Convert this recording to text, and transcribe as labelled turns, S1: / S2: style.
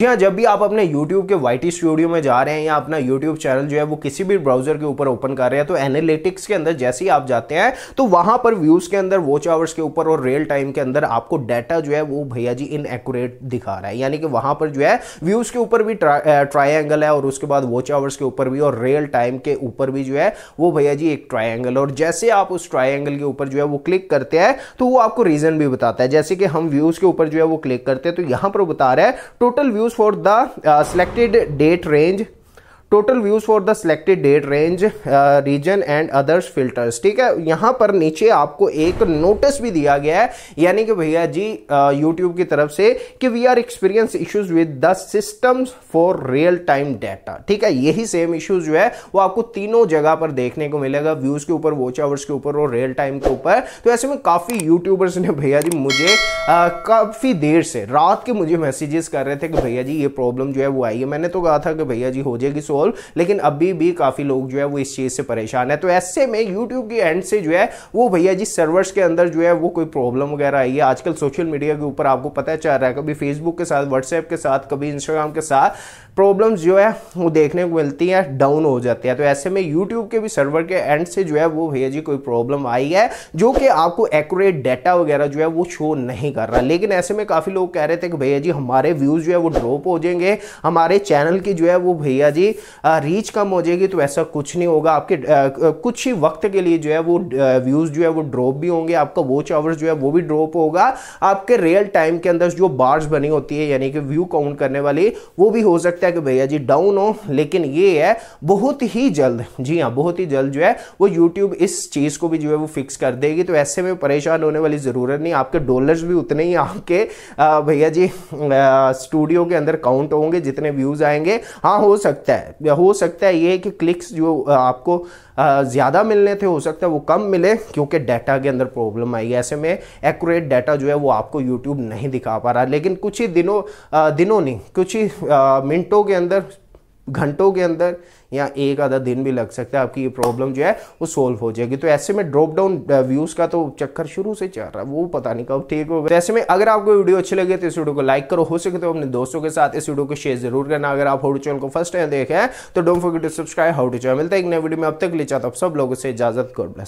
S1: जी हाँ जब भी आप अपने YouTube के YT स्टूडियो में जा रहे हैं या अपना YouTube चैनल जो है वो किसी भी ब्राउजर के ऊपर ओपन कर रहे हैं तो एनालिटिक्स के अंदर जैसे ही आप जाते हैं तो वहां पर व्यूज के अंदर वॉच आवर्स के ऊपर और रियल टाइम के अंदर आपको डाटा जो है वो भैया जी इनएक्यूरेट दिखा रहा है यानी कि वहां पर जो है व्यूज के ऊपर भी ट्राइंगल है और उसके बाद वॉच आवर्स के ऊपर भी और रियल टाइम के ऊपर भी जो है वो भैया जी एक ट्राइंगल और जैसे आप उस ट्राइंगल के ऊपर जो है वो क्लिक करते हैं तो वो आपको रीजन भी बताता है जैसे कि हम व्यूज के ऊपर जो है वो क्लिक करते हैं तो यहां पर बता रहा है total views Use for the uh, selected date range total views for the selected date range region and others filters ठीक है यहां पर नीचे आपको एक नोटिस भी दिया गया है यानी कि भैया जी यूट्यूब uh, की तरफ से कि we are experience issues with the systems for real time data ठीक है यही सेम इश्यूज जो है वो आपको तीनों जगह पर देखने को मिलेगा व्यूज के ऊपर वॉच आवर्स के ऊपर और रियल टाइम के ऊपर तो ऐसे में काफी यूट्यूबर्स ने भैया जी मुझे आ, uh, काफी देर से रात के मुझे मैसेजेस कर रहे थे कि भैया जी ये प्रॉब्लम जो है वो आई है मैंने तो कहा था कि भैया जी हो जाएगी सोल्व बिल्कुल लेकिन अभी भी काफ़ी लोग जो है वो इस चीज़ से परेशान है तो ऐसे में यूट्यूब की एंड से जो है वो भैया जी सर्वर्स के अंदर जो है वो कोई प्रॉब्लम वगैरह आई है आजकल सोशल मीडिया के ऊपर आपको पता चल रहा है कभी फेसबुक के साथ व्हाट्सएप के साथ कभी इंस्टाग्राम के साथ प्रॉब्लम्स जो है वो देखने को मिलती हैं डाउन हो जाती है तो ऐसे में यूट्यूब के भी सर्वर के एंड से जो है वो भैया जी कोई प्रॉब्लम आई है जो कि आपको एक्यूरेट डाटा वगैरह जो है वो शो नहीं कर रहा लेकिन ऐसे में काफ़ी लोग कह रहे थे कि भैया जी हमारे व्यूज़ जो है वो ड्रॉप हो जाएंगे हमारे चैनल की जो है वो भैया जी रीच कम हो जाएगी तो ऐसा कुछ नहीं होगा आपके कुछ ही वक्त के लिए जो है वो व्यूज़ जो है वो ड्रॉप भी होंगे आपका वॉच आवर्स जो है वो भी ड्रॉप होगा आपके रियल टाइम के अंदर जो बार्स बनी होती है यानी कि व्यू काउंट करने वाली वो भी हो सकता है कि भैया जी डाउन हो लेकिन ये है बहुत ही जल्द जी हाँ बहुत ही जल्द जो है वो यूट्यूब इस चीज़ को भी जो है वो फिक्स कर देगी तो ऐसे में परेशान होने वाली ज़रूरत नहीं आपके डॉलर्स भी उतने ही आपके भैया जी स्टूडियो के अंदर काउंट होंगे जितने व्यूज़ आएंगे हाँ हो सकता है है हो सकता है ये कि क्लिक्स जो आपको ज़्यादा मिलने थे हो सकता है वो कम मिले क्योंकि डाटा के अंदर प्रॉब्लम आई ऐसे में एक्यूरेट डाटा जो है वो आपको यूट्यूब नहीं दिखा पा रहा लेकिन कुछ ही दिनों दिनों नहीं कुछ ही मिनटों के अंदर घंटों के अंदर या एक आधा दिन भी लग सकता है आपकी ये प्रॉब्लम जो है वो सॉल्व हो जाएगी तो ऐसे में ड्रॉप डाउन व्यूज़ का तो चक्कर शुरू से चल रहा है वो पता नहीं कब ठीक होगा तो ऐसे में अगर आपको वीडियो अच्छी लगे तो इस वीडियो को लाइक करो हो सके तो अपने दोस्तों के साथ इस वीडियो को शेयर जरूर करना अगर आप हाउडू चैनल को फर्स्ट टाइम देखें तो don't forget to subscribe to channel मिलता है एक नई वीडियो में अब तक ले चाहता हूँ सब लोगों से इजाजत गॉड ब्लेस